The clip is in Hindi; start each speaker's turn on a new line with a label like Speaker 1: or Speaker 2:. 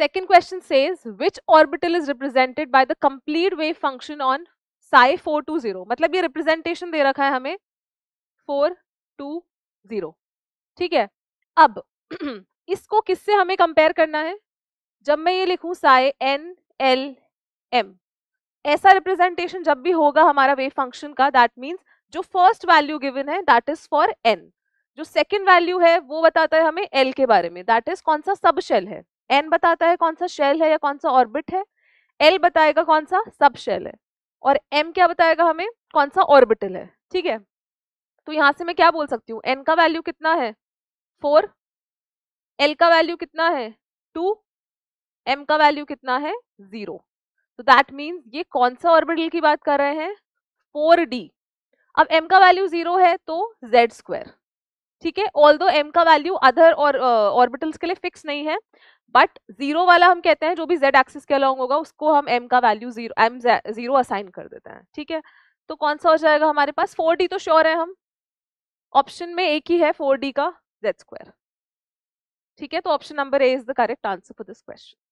Speaker 1: Second question says which orbital is represented by the complete wave function on psi 420 मतलब ये representation दे रखा है हमें 420 ठीक है अब इसको किससे हमें कंपेयर करना है जब मैं ये लिखूं साए एन एल एम ऐसा रिप्रेजेंटेशन जब भी होगा हमारा वेव फंक्शन का दैट मीन्स जो फर्स्ट वैल्यू गिवन है दैट इज फॉर एन जो सेकेंड वैल्यू है वो बताता है हमें एल के बारे में दैट इज कौन सा सब शेल है एन बताता है कौन सा शेल है या कौन सा ऑर्बिट है एल बताएगा कौन सा सब शेल है और एम क्या बताएगा हमें कौन सा ऑर्बिटल है ठीक है तो यहां से मैं क्या बोल सकती हूँ एन का वैल्यू कितना है फोर एल का वैल्यू कितना है टू एम का वैल्यू कितना है जीरो तो दैट मीन्स ये कौन सा ऑर्बिटल की बात कर रहे हैं फोर डी अब एम का वैल्यू जीरो है तो जेड स्क्वायर ठीक है ऑल दो एम का वैल्यू अदर और ऑर्बिटल्स के लिए फिक्स नहीं है बट जीरो वाला हम कहते हैं जो भी जेड एक्सिस के अलॉन्ग होगा उसको हम एम का value zero M zero assign कर देते हैं ठीक है तो कौन सा हो जाएगा हमारे पास फोर डी तो श्योर है हम ऑप्शन में एक ही है फोर डी का जेड स्क्वायर ठीक है तो option number A is the correct answer for this question